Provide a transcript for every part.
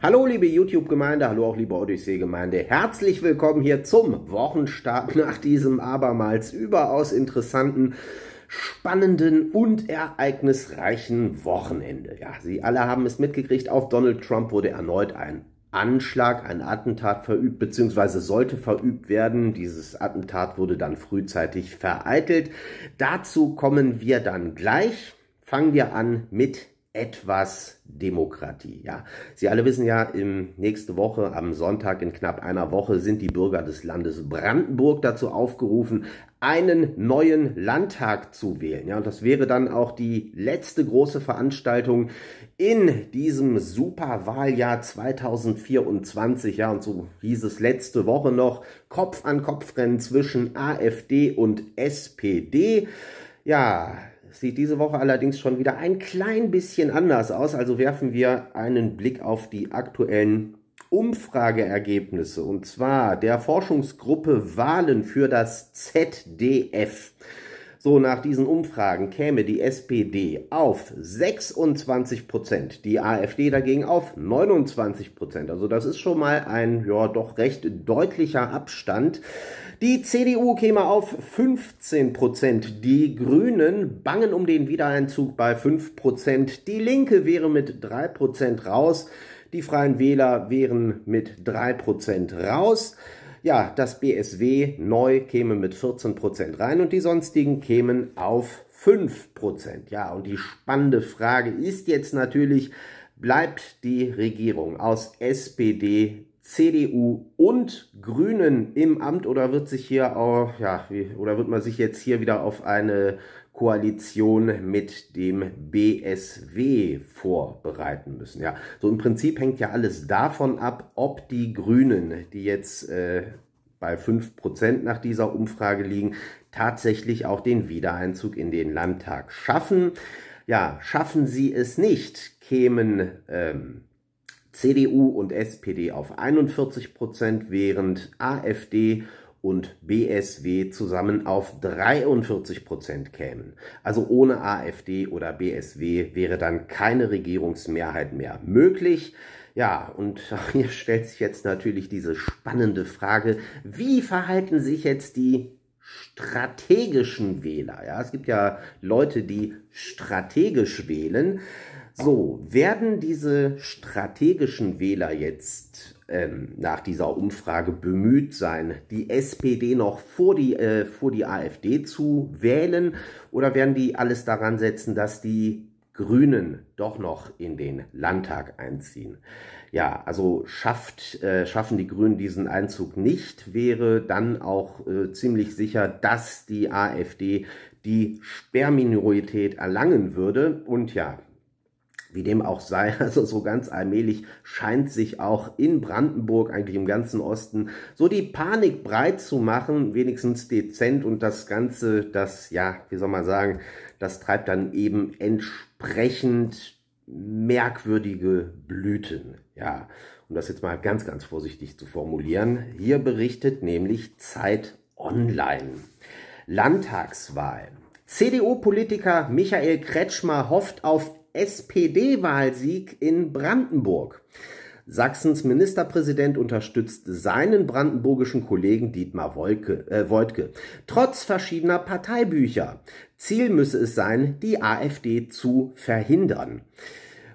Hallo liebe YouTube-Gemeinde, hallo auch liebe Odyssee-Gemeinde. Herzlich willkommen hier zum Wochenstart nach diesem abermals überaus interessanten, spannenden und ereignisreichen Wochenende. Ja, Sie alle haben es mitgekriegt, auf Donald Trump wurde erneut ein Anschlag, ein Attentat verübt, bzw. sollte verübt werden. Dieses Attentat wurde dann frühzeitig vereitelt. Dazu kommen wir dann gleich. Fangen wir an mit etwas Demokratie. Ja, Sie alle wissen ja, im, nächste Woche am Sonntag in knapp einer Woche sind die Bürger des Landes Brandenburg dazu aufgerufen, einen neuen Landtag zu wählen. Ja, und das wäre dann auch die letzte große Veranstaltung in diesem Superwahljahr 2024. Ja, und so hieß es letzte Woche noch Kopf an Kopf rennen zwischen AfD und SPD. Ja, Sieht diese Woche allerdings schon wieder ein klein bisschen anders aus, also werfen wir einen Blick auf die aktuellen Umfrageergebnisse und zwar der Forschungsgruppe Wahlen für das ZDF so nach diesen Umfragen käme die SPD auf 26 Prozent, die AfD dagegen auf 29 Prozent. Also das ist schon mal ein ja doch recht deutlicher Abstand. Die CDU käme auf 15 Prozent, die Grünen bangen um den Wiedereinzug bei 5 Prozent, die Linke wäre mit 3 Prozent raus, die Freien Wähler wären mit 3 Prozent raus. Ja, das BSW neu käme mit 14% rein und die sonstigen kämen auf 5%. Ja, und die spannende Frage ist jetzt natürlich, bleibt die Regierung aus SPD, CDU und Grünen im Amt oder wird sich hier auch, ja, wie, oder wird man sich jetzt hier wieder auf eine Koalition mit dem BSW vorbereiten müssen? Ja, so im Prinzip hängt ja alles davon ab, ob die Grünen, die jetzt äh, bei 5% nach dieser Umfrage liegen, tatsächlich auch den Wiedereinzug in den Landtag schaffen. Ja, schaffen sie es nicht, kämen ähm, CDU und SPD auf 41 Prozent, während AfD und BSW zusammen auf 43 Prozent kämen. Also ohne AfD oder BSW wäre dann keine Regierungsmehrheit mehr möglich. Ja, und hier stellt sich jetzt natürlich diese spannende Frage, wie verhalten sich jetzt die strategischen Wähler? Ja, es gibt ja Leute, die strategisch wählen. So, werden diese strategischen Wähler jetzt ähm, nach dieser Umfrage bemüht sein, die SPD noch vor die, äh, vor die AfD zu wählen? Oder werden die alles daran setzen, dass die Grünen doch noch in den Landtag einziehen? Ja, also schafft, äh, schaffen die Grünen diesen Einzug nicht, wäre dann auch äh, ziemlich sicher, dass die AfD die Sperrminorität erlangen würde. Und ja, wie dem auch sei, also so ganz allmählich scheint sich auch in Brandenburg, eigentlich im ganzen Osten, so die Panik breit zu machen, wenigstens dezent und das Ganze, das, ja, wie soll man sagen, das treibt dann eben entsprechend merkwürdige Blüten, ja. Um das jetzt mal ganz, ganz vorsichtig zu formulieren. Hier berichtet nämlich Zeit Online. Landtagswahl. CDU-Politiker Michael Kretschmer hofft auf SPD-Wahlsieg in Brandenburg. Sachsens Ministerpräsident unterstützt seinen brandenburgischen Kollegen Dietmar Wolke, äh, Woidke. Trotz verschiedener Parteibücher. Ziel müsse es sein, die AfD zu verhindern.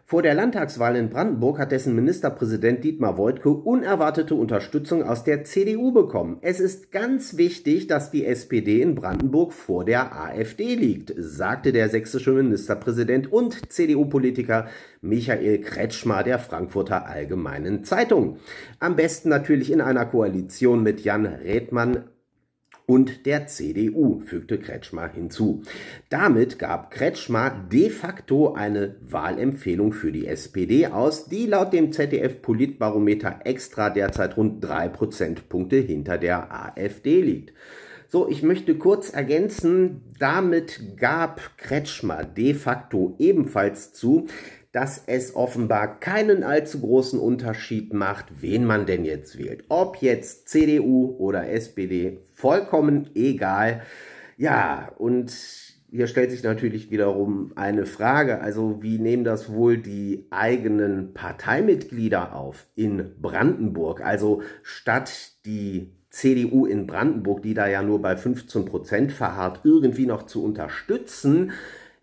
Vor der Landtagswahl in Brandenburg hat dessen Ministerpräsident Dietmar Woidke unerwartete Unterstützung aus der CDU bekommen. Es ist ganz wichtig, dass die SPD in Brandenburg vor der AfD liegt, sagte der sächsische Ministerpräsident und CDU-Politiker Michael Kretschmer der Frankfurter Allgemeinen Zeitung. Am besten natürlich in einer Koalition mit Jan Redmann, und der CDU, fügte Kretschmer hinzu. Damit gab Kretschmer de facto eine Wahlempfehlung für die SPD aus, die laut dem ZDF Politbarometer extra derzeit rund drei Prozentpunkte hinter der AfD liegt. So, ich möchte kurz ergänzen, damit gab Kretschmer de facto ebenfalls zu, dass es offenbar keinen allzu großen Unterschied macht, wen man denn jetzt wählt. Ob jetzt CDU oder SPD, vollkommen egal. Ja, und hier stellt sich natürlich wiederum eine Frage, also wie nehmen das wohl die eigenen Parteimitglieder auf in Brandenburg? Also statt die CDU in Brandenburg, die da ja nur bei 15 Prozent verharrt, irgendwie noch zu unterstützen,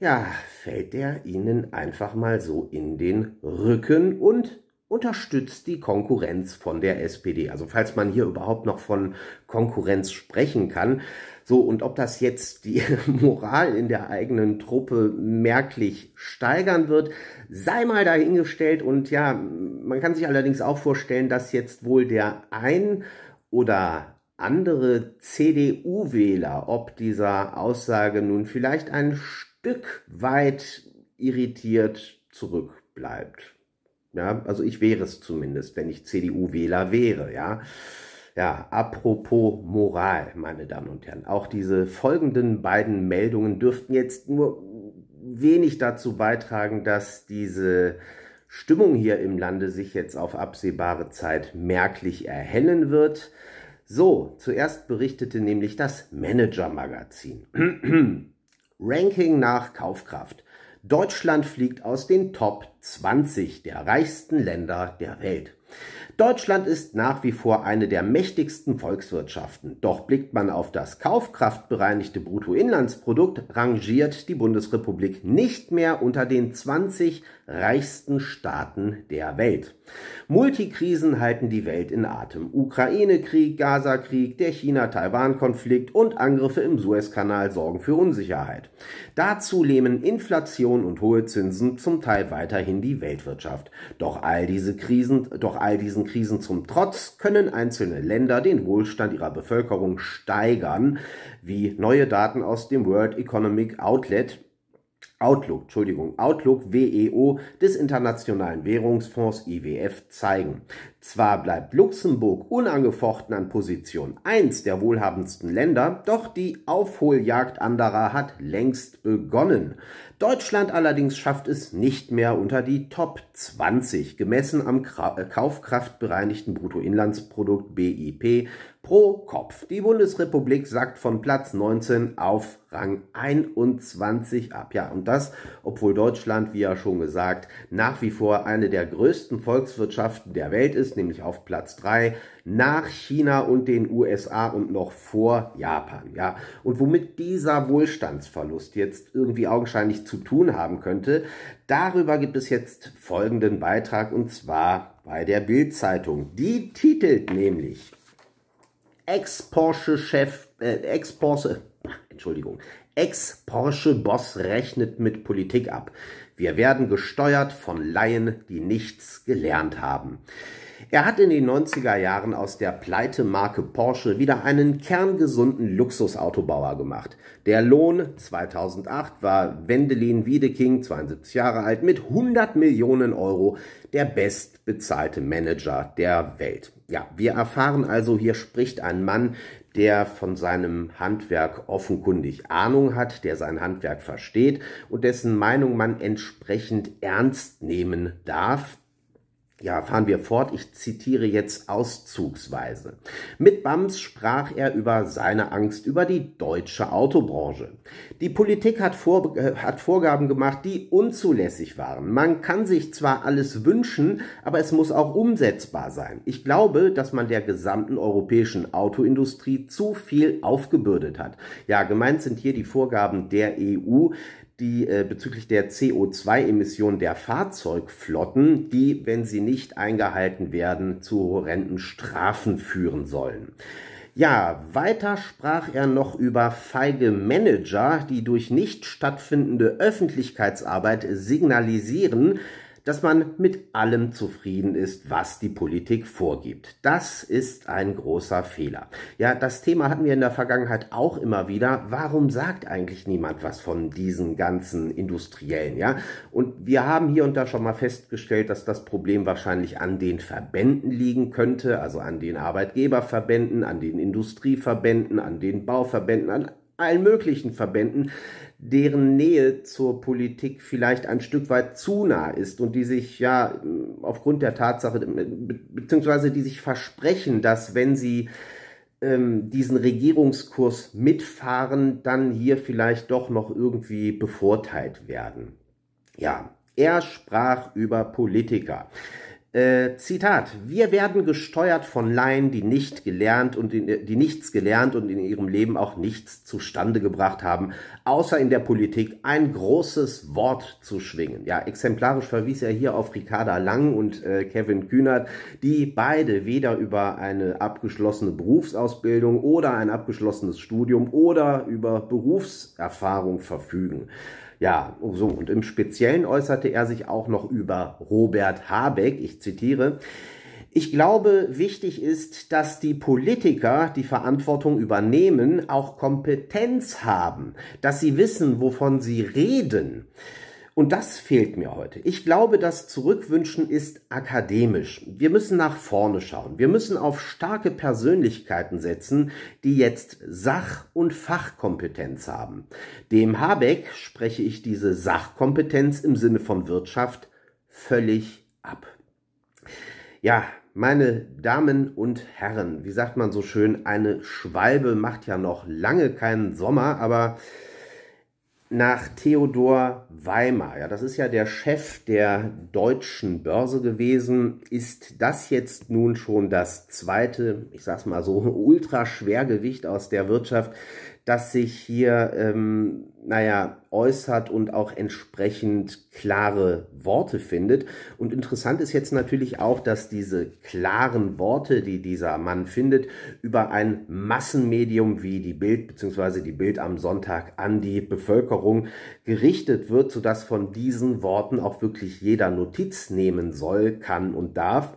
ja, fällt er ihnen einfach mal so in den Rücken und unterstützt die Konkurrenz von der SPD. Also falls man hier überhaupt noch von Konkurrenz sprechen kann. So, und ob das jetzt die Moral in der eigenen Truppe merklich steigern wird, sei mal dahingestellt. Und ja, man kann sich allerdings auch vorstellen, dass jetzt wohl der ein oder andere CDU-Wähler, ob dieser Aussage nun vielleicht ein Stück weit irritiert zurückbleibt. Ja, also ich wäre es zumindest, wenn ich CDU-Wähler wäre, ja. Ja, apropos Moral, meine Damen und Herren. Auch diese folgenden beiden Meldungen dürften jetzt nur wenig dazu beitragen, dass diese Stimmung hier im Lande sich jetzt auf absehbare Zeit merklich erhellen wird. So, zuerst berichtete nämlich das Manager-Magazin. Ranking nach Kaufkraft. Deutschland fliegt aus den Top 20 der reichsten Länder der Welt. Deutschland ist nach wie vor eine der mächtigsten Volkswirtschaften. Doch blickt man auf das kaufkraftbereinigte Bruttoinlandsprodukt, rangiert die Bundesrepublik nicht mehr unter den 20 reichsten Staaten der Welt. Multikrisen halten die Welt in Atem. Ukraine-Krieg, Gaza-Krieg, der China-Taiwan-Konflikt und Angriffe im Suezkanal sorgen für Unsicherheit. Dazu lähmen Inflation und hohe Zinsen zum Teil weiterhin die Weltwirtschaft. Doch all diese Krisen, doch all diesen Krisen zum Trotz können einzelne Länder den Wohlstand ihrer Bevölkerung steigern, wie neue Daten aus dem World Economic Outlet Outlook, Entschuldigung, Outlook WEO des Internationalen Währungsfonds IWF zeigen. Zwar bleibt Luxemburg unangefochten an Position 1 der wohlhabendsten Länder, doch die Aufholjagd anderer hat längst begonnen. Deutschland allerdings schafft es nicht mehr unter die Top 20, gemessen am äh, Kaufkraftbereinigten Bruttoinlandsprodukt BIP pro Kopf. Die Bundesrepublik sackt von Platz 19 auf Rang 21 ab. Ja, und das, obwohl Deutschland, wie ja schon gesagt, nach wie vor eine der größten Volkswirtschaften der Welt ist, nämlich auf Platz 3 nach China und den USA und noch vor Japan. Ja, und womit dieser Wohlstandsverlust jetzt irgendwie augenscheinlich zu tun haben könnte, darüber gibt es jetzt folgenden Beitrag und zwar bei der Bild-Zeitung. Die titelt nämlich Ex-Porsche-Chef, äh, Ex-Porsche, Entschuldigung, Ex-Porsche-Boss rechnet mit Politik ab. Wir werden gesteuert von Laien, die nichts gelernt haben. Er hat in den 90er Jahren aus der Pleite-Marke Porsche wieder einen kerngesunden Luxusautobauer gemacht. Der Lohn 2008 war Wendelin Wiedeking, 72 Jahre alt, mit 100 Millionen Euro der bestbezahlte Manager der Welt. Ja, wir erfahren also, hier spricht ein Mann, der von seinem Handwerk offenkundig Ahnung hat, der sein Handwerk versteht und dessen Meinung man entsprechend ernst nehmen darf. Ja, fahren wir fort. Ich zitiere jetzt auszugsweise. Mit Bams sprach er über seine Angst über die deutsche Autobranche. Die Politik hat, vor, äh, hat Vorgaben gemacht, die unzulässig waren. Man kann sich zwar alles wünschen, aber es muss auch umsetzbar sein. Ich glaube, dass man der gesamten europäischen Autoindustrie zu viel aufgebürdet hat. Ja, gemeint sind hier die Vorgaben der EU, die äh, bezüglich der CO2-Emissionen der Fahrzeugflotten, die, wenn sie nicht eingehalten werden, zu horrenden Strafen führen sollen. Ja, weiter sprach er noch über feige Manager, die durch nicht stattfindende Öffentlichkeitsarbeit signalisieren, dass man mit allem zufrieden ist, was die Politik vorgibt. Das ist ein großer Fehler. Ja, das Thema hatten wir in der Vergangenheit auch immer wieder. Warum sagt eigentlich niemand was von diesen ganzen Industriellen? Ja, und wir haben hier und da schon mal festgestellt, dass das Problem wahrscheinlich an den Verbänden liegen könnte, also an den Arbeitgeberverbänden, an den Industrieverbänden, an den Bauverbänden, an allen möglichen Verbänden, deren Nähe zur Politik vielleicht ein Stück weit zu nah ist und die sich ja aufgrund der Tatsache, beziehungsweise die sich versprechen, dass wenn sie ähm, diesen Regierungskurs mitfahren, dann hier vielleicht doch noch irgendwie bevorteilt werden. Ja, er sprach über Politiker. Äh, Zitat, wir werden gesteuert von Laien, die nicht gelernt und in, die nichts gelernt und in ihrem Leben auch nichts zustande gebracht haben, außer in der Politik ein großes Wort zu schwingen. Ja, exemplarisch verwies er hier auf Ricarda Lang und äh, Kevin Kühnert, die beide weder über eine abgeschlossene Berufsausbildung oder ein abgeschlossenes Studium oder über Berufserfahrung verfügen. Ja, so. Und im Speziellen äußerte er sich auch noch über Robert Habeck. Ich zitiere. Ich glaube, wichtig ist, dass die Politiker die Verantwortung übernehmen, auch Kompetenz haben, dass sie wissen, wovon sie reden. Und das fehlt mir heute. Ich glaube, das Zurückwünschen ist akademisch. Wir müssen nach vorne schauen. Wir müssen auf starke Persönlichkeiten setzen, die jetzt Sach- und Fachkompetenz haben. Dem Habeck spreche ich diese Sachkompetenz im Sinne von Wirtschaft völlig ab. Ja, meine Damen und Herren, wie sagt man so schön, eine Schwalbe macht ja noch lange keinen Sommer, aber nach Theodor Weimar. Ja, das ist ja der Chef der deutschen Börse gewesen. Ist das jetzt nun schon das zweite, ich sag's mal so, Ultraschwergewicht aus der Wirtschaft, das sich hier, ähm, naja, äußert und auch entsprechend klare Worte findet. Und interessant ist jetzt natürlich auch, dass diese klaren Worte, die dieser Mann findet, über ein Massenmedium wie die Bild bzw. die Bild am Sonntag an die Bevölkerung gerichtet wird, sodass von diesen Worten auch wirklich jeder Notiz nehmen soll, kann und darf.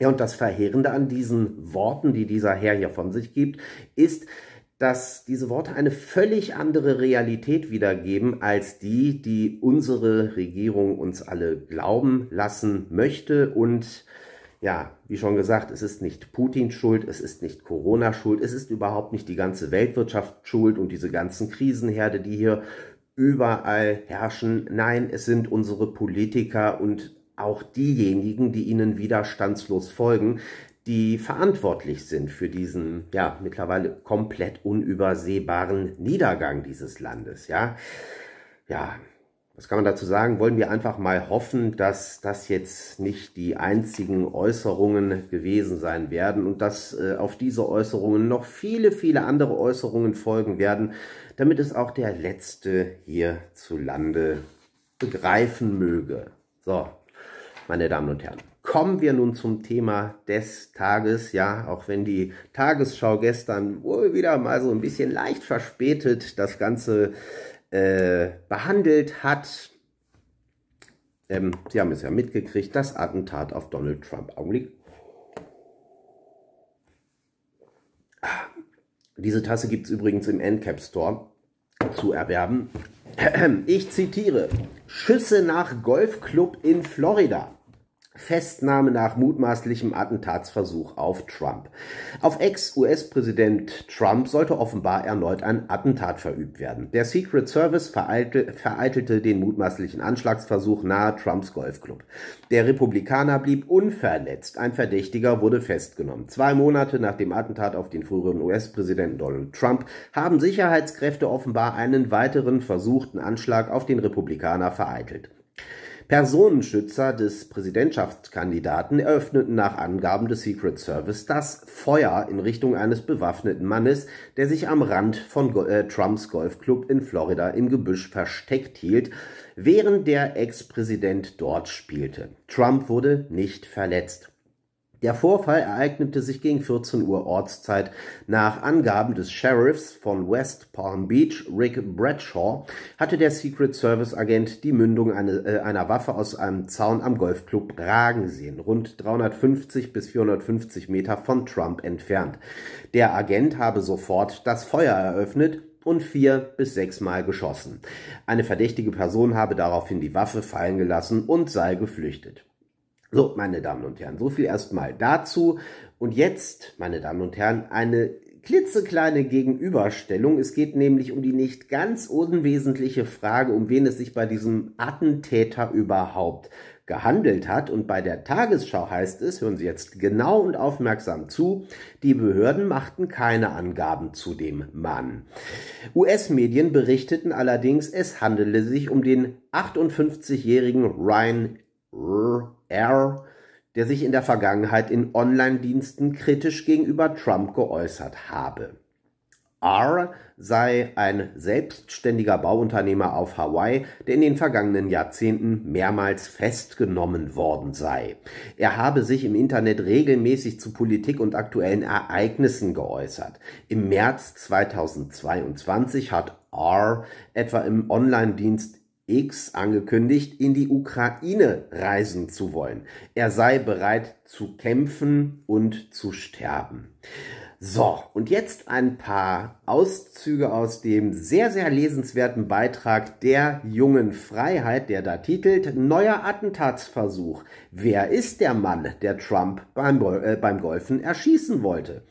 Ja, und das Verheerende an diesen Worten, die dieser Herr hier von sich gibt, ist, dass diese Worte eine völlig andere Realität wiedergeben als die, die unsere Regierung uns alle glauben lassen möchte. Und ja, wie schon gesagt, es ist nicht Putin schuld, es ist nicht Corona schuld, es ist überhaupt nicht die ganze Weltwirtschaft schuld und diese ganzen Krisenherde, die hier überall herrschen. Nein, es sind unsere Politiker und auch diejenigen, die ihnen widerstandslos folgen, die verantwortlich sind für diesen ja mittlerweile komplett unübersehbaren Niedergang dieses Landes. Ja, ja, was kann man dazu sagen? Wollen wir einfach mal hoffen, dass das jetzt nicht die einzigen Äußerungen gewesen sein werden und dass äh, auf diese Äußerungen noch viele, viele andere Äußerungen folgen werden, damit es auch der Letzte hier zu Lande begreifen möge. So, meine Damen und Herren kommen wir nun zum Thema des Tages. Ja, auch wenn die Tagesschau gestern wohl wieder mal so ein bisschen leicht verspätet das Ganze äh, behandelt hat. Ähm, Sie haben es ja mitgekriegt, das Attentat auf Donald Trump. Augenblick. Diese Tasse gibt es übrigens im Endcap Store zu erwerben. Ich zitiere: Schüsse nach Golfclub in Florida. Festnahme nach mutmaßlichem Attentatsversuch auf Trump. Auf Ex-US-Präsident Trump sollte offenbar erneut ein Attentat verübt werden. Der Secret Service vereitelte, den mutmaßlichen Anschlagsversuch nahe Trumps Golfclub. Der Republikaner blieb unverletzt. Ein Verdächtiger wurde festgenommen. Zwei Monate nach dem Attentat auf den früheren US-Präsidenten Donald Trump haben Sicherheitskräfte offenbar einen weiteren versuchten Anschlag auf den Republikaner vereitelt. Personenschützer des Präsidentschaftskandidaten eröffneten nach Angaben des Secret Service das Feuer in Richtung eines bewaffneten Mannes, der sich am Rand von Go äh, Trumps Golfclub in Florida im Gebüsch versteckt hielt, während der Ex-Präsident dort spielte. Trump wurde nicht verletzt. Der Vorfall ereignete sich gegen 14 Uhr Ortszeit. Nach Angaben des Sheriffs von West Palm Beach, Rick Bradshaw, hatte der Secret Service Agent die Mündung eine, äh, einer Waffe aus einem Zaun am Golfclub ragen sehen, rund 350 bis 450 Meter von Trump entfernt. Der Agent habe sofort das Feuer eröffnet und vier bis sechs Mal geschossen. Eine verdächtige Person habe daraufhin die Waffe fallen gelassen und sei geflüchtet. So, meine Damen und Herren, so viel erstmal dazu. Und jetzt, meine Damen und Herren, eine klitzekleine Gegenüberstellung. Es geht nämlich um die nicht ganz unwesentliche Frage, um wen es sich bei diesem Attentäter überhaupt gehandelt hat. Und bei der Tagesschau heißt es, hören Sie jetzt genau und aufmerksam zu, die Behörden machten keine Angaben zu dem Mann. US-Medien berichteten allerdings, es handele sich um den 58-jährigen Ryan R R., der sich in der Vergangenheit in Online-Diensten kritisch gegenüber Trump geäußert habe. R sei ein selbstständiger Bauunternehmer auf Hawaii, der in den vergangenen Jahrzehnten mehrmals festgenommen worden sei. Er habe sich im Internet regelmäßig zu Politik und aktuellen Ereignissen geäußert. Im März 2022 hat R etwa im Online-Dienst X angekündigt, in die Ukraine reisen zu wollen. Er sei bereit zu kämpfen und zu sterben. So, und jetzt ein paar Auszüge aus dem sehr, sehr lesenswerten Beitrag der jungen Freiheit, der da titelt Neuer Attentatsversuch. Wer ist der Mann, der Trump beim, äh, beim Golfen erschießen wollte?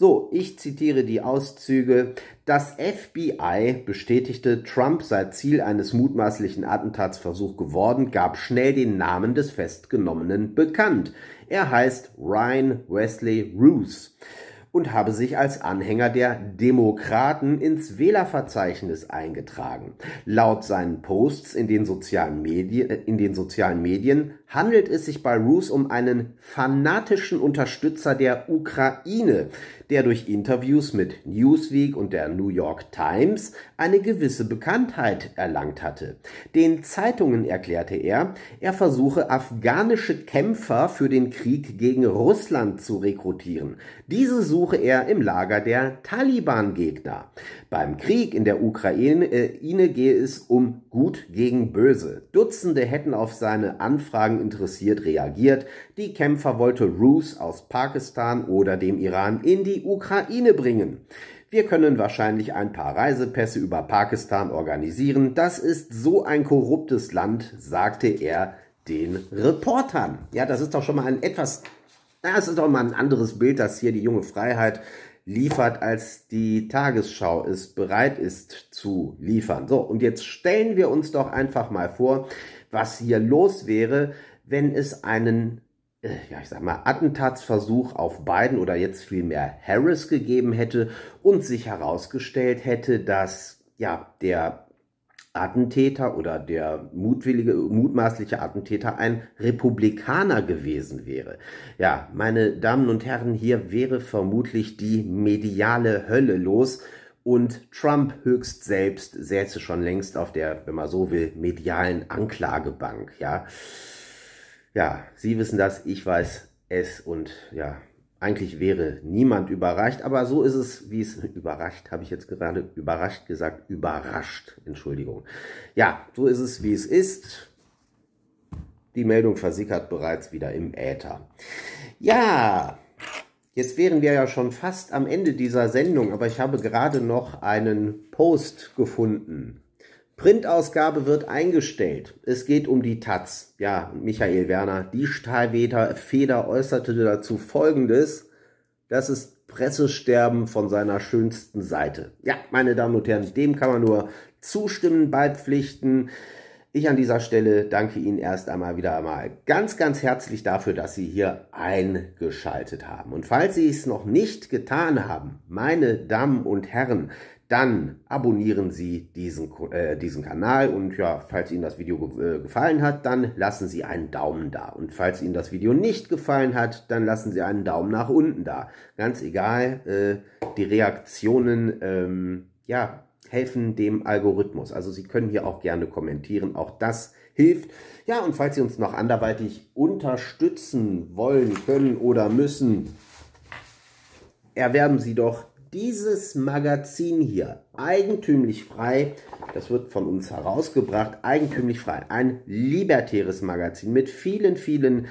So, ich zitiere die Auszüge. Das FBI bestätigte, Trump sei Ziel eines mutmaßlichen Attentatsversuchs geworden, gab schnell den Namen des Festgenommenen bekannt. Er heißt Ryan Wesley Roos und habe sich als Anhänger der Demokraten ins Wählerverzeichnis eingetragen. Laut seinen Posts in den sozialen Medien, in den sozialen Medien handelt es sich bei Roos um einen fanatischen Unterstützer der Ukraine, der durch Interviews mit Newsweek und der New York Times eine gewisse Bekanntheit erlangt hatte. Den Zeitungen erklärte er, er versuche afghanische Kämpfer für den Krieg gegen Russland zu rekrutieren. Diese suche er im Lager der Taliban-Gegner. Beim Krieg in der Ukraine äh, gehe es um Gut gegen Böse. Dutzende hätten auf seine Anfragen interessiert, reagiert. Die Kämpfer wollte Rus aus Pakistan oder dem Iran in die Ukraine bringen. Wir können wahrscheinlich ein paar Reisepässe über Pakistan organisieren. Das ist so ein korruptes Land, sagte er den Reportern. Ja, das ist doch schon mal ein etwas, das ist doch mal ein anderes Bild, das hier die junge Freiheit liefert, als die Tagesschau es bereit ist zu liefern. So, und jetzt stellen wir uns doch einfach mal vor, was hier los wäre, wenn es einen, äh, ja, ich sag mal, Attentatsversuch auf Biden oder jetzt vielmehr Harris gegeben hätte und sich herausgestellt hätte, dass ja, der Attentäter oder der mutwillige, mutmaßliche Attentäter ein Republikaner gewesen wäre. Ja, meine Damen und Herren, hier wäre vermutlich die mediale Hölle los und Trump höchst selbst säße schon längst auf der, wenn man so will, medialen Anklagebank, ja ja, Sie wissen das, ich weiß es und ja, eigentlich wäre niemand überrascht, aber so ist es, wie es überrascht, habe ich jetzt gerade überrascht gesagt, überrascht, Entschuldigung. Ja, so ist es, wie es ist. Die Meldung versickert bereits wieder im Äther. Ja, jetzt wären wir ja schon fast am Ende dieser Sendung, aber ich habe gerade noch einen Post gefunden Printausgabe wird eingestellt. Es geht um die Taz. Ja, Michael Werner, die Stahlfeder äußerte dazu folgendes. Das ist Pressesterben von seiner schönsten Seite. Ja, meine Damen und Herren, dem kann man nur zustimmen, beipflichten. Ich an dieser Stelle danke Ihnen erst einmal wieder einmal ganz, ganz herzlich dafür, dass Sie hier eingeschaltet haben. Und falls Sie es noch nicht getan haben, meine Damen und Herren, dann abonnieren Sie diesen, äh, diesen Kanal und ja, falls Ihnen das Video ge äh, gefallen hat, dann lassen Sie einen Daumen da. Und falls Ihnen das Video nicht gefallen hat, dann lassen Sie einen Daumen nach unten da. Ganz egal, äh, die Reaktionen ähm, ja, helfen dem Algorithmus. Also Sie können hier auch gerne kommentieren, auch das hilft. Ja, und falls Sie uns noch anderweitig unterstützen wollen, können oder müssen, erwerben Sie doch dieses Magazin hier, Eigentümlich frei, das wird von uns herausgebracht, Eigentümlich frei, ein libertäres Magazin mit vielen, vielen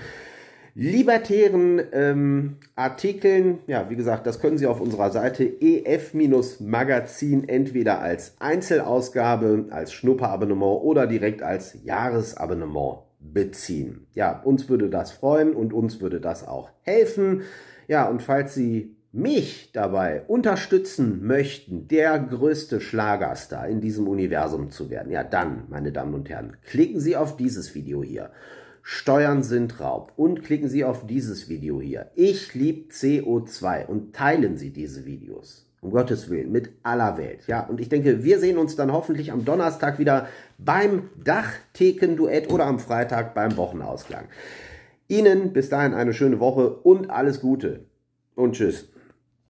libertären ähm, Artikeln. Ja, wie gesagt, das können Sie auf unserer Seite EF-Magazin entweder als Einzelausgabe, als Schnupperabonnement oder direkt als Jahresabonnement beziehen. Ja, uns würde das freuen und uns würde das auch helfen. Ja, und falls Sie mich dabei unterstützen möchten, der größte Schlagerstar in diesem Universum zu werden, ja dann, meine Damen und Herren, klicken Sie auf dieses Video hier. Steuern sind Raub und klicken Sie auf dieses Video hier. Ich lieb CO2 und teilen Sie diese Videos. Um Gottes Willen, mit aller Welt. Ja, und ich denke, wir sehen uns dann hoffentlich am Donnerstag wieder beim Dachtheken-Duett oder am Freitag beim Wochenausklang. Ihnen bis dahin eine schöne Woche und alles Gute und tschüss.